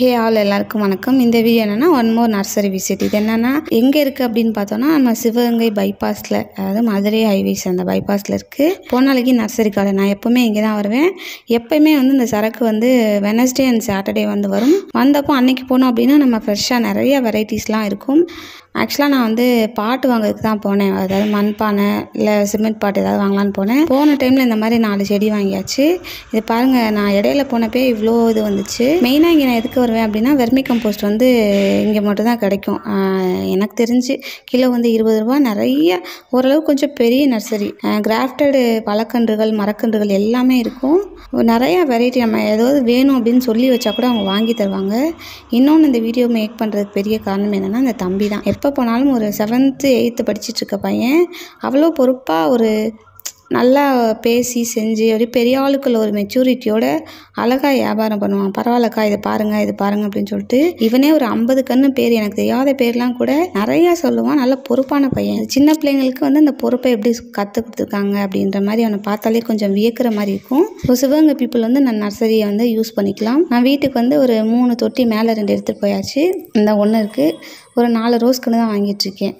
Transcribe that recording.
hey all எல்லாருக்கும் வணக்கம் இந்த வீடியோ என்னென்னா ஒன் மோர் நர்சரி விசிட் இது என்னென்னா எங்கே இருக்குது அப்படின்னு பார்த்தோன்னா நம்ம சிவகங்கை பைபாஸில் அதாவது மதுரை ஹைவேஸ் அந்த பைபாஸில் இருக்குது போன நர்சரி காலை நான் எப்போவுமே இங்கே தான் வருவேன் எப்போயுமே வந்து இந்த சரக்கு வந்து வெனஸ்டே அண்ட் சாட்டர்டே வந்து வரும் வந்தப்போ அன்னைக்கு போனோம் அப்படின்னா நம்ம ஃப்ரெஷ்ஷாக நிறைய வெரைட்டிஸ்லாம் இருக்கும் ஆக்சுவலாக நான் வந்து பாட்டு வாங்கறதுக்கு தான் போனேன் அதாவது மண் பானை இல்லை சிமெண்ட் பாட்டு ஏதாவது வாங்கலான்னு போனேன் போன டைமில் இந்த மாதிரி நாலு செடி வாங்கியாச்சு இது பாருங்கள் நான் இடையில போனப்பே இவ்வளோ இது வந்துச்சு மெயினாக இங்கே நான் எதுக்கு வருவேன் அப்படின்னா வெர்மி கம்போஸ்ட் வந்து இங்கே மட்டும்தான் கிடைக்கும் எனக்கு தெரிஞ்சு கிலோ வந்து இருபது ரூபா நிறைய ஓரளவு கொஞ்சம் பெரிய நர்சரி கிராஃப்டடு பழக்கன்றுகள் மரக்கன்றுகள் எல்லாமே இருக்கும் நிறையா வெரைட்டி நம்ம ஏதாவது வேணும் அப்படின்னு சொல்லி வச்சா கூட அவங்க வாங்கி தருவாங்க இன்னொன்று இந்த வீடியோ மேக் பண்ணுறதுக்கு பெரிய காரணம் என்னென்னா அந்த தம்பி தான் எப்போ போனாலும் ஒரு செவன்த்து எயித்து படிச்சுட்டு இருக்க பையன் அவ்வளோ பொறுப்பாக ஒரு நல்லா பேசி செஞ்சு ஒரு பெரிய ஆளுக்குள்ள ஒரு மெச்சூரிட்டியோட அழகாக வியாபாரம் பண்ணுவான் பரவாயில்லக்கா இதை பாருங்கள் இது பாருங்கள் அப்படின்னு சொல்லிட்டு இவனே ஒரு ஐம்பது கண்ணு பேர் எனக்கு தெரியாத பேர்லாம் கூட நிறையா சொல்லுவான் நல்ல பொறுப்பான பையன் சின்ன பிள்ளைங்களுக்கு வந்து அந்த பொறுப்பை எப்படி கற்றுக் கொடுத்துருக்காங்க அப்படின்ற மாதிரி அவனை பார்த்தாலே கொஞ்சம் வியக்கிற மாதிரி இருக்கும் ஸோ சிவகங்கை பீப்புள் வந்து நான் நர்சரியை வந்து யூஸ் பண்ணிக்கலாம் நான் வீட்டுக்கு வந்து ஒரு மூணு தொட்டி மேலே ரெண்டு எடுத்துகிட்டு போயாச்சு இந்த ஒன்று இருக்குது ஒரு நாலு ரோஸ் கண்ணு தான் வாங்கிட்டுருக்கேன்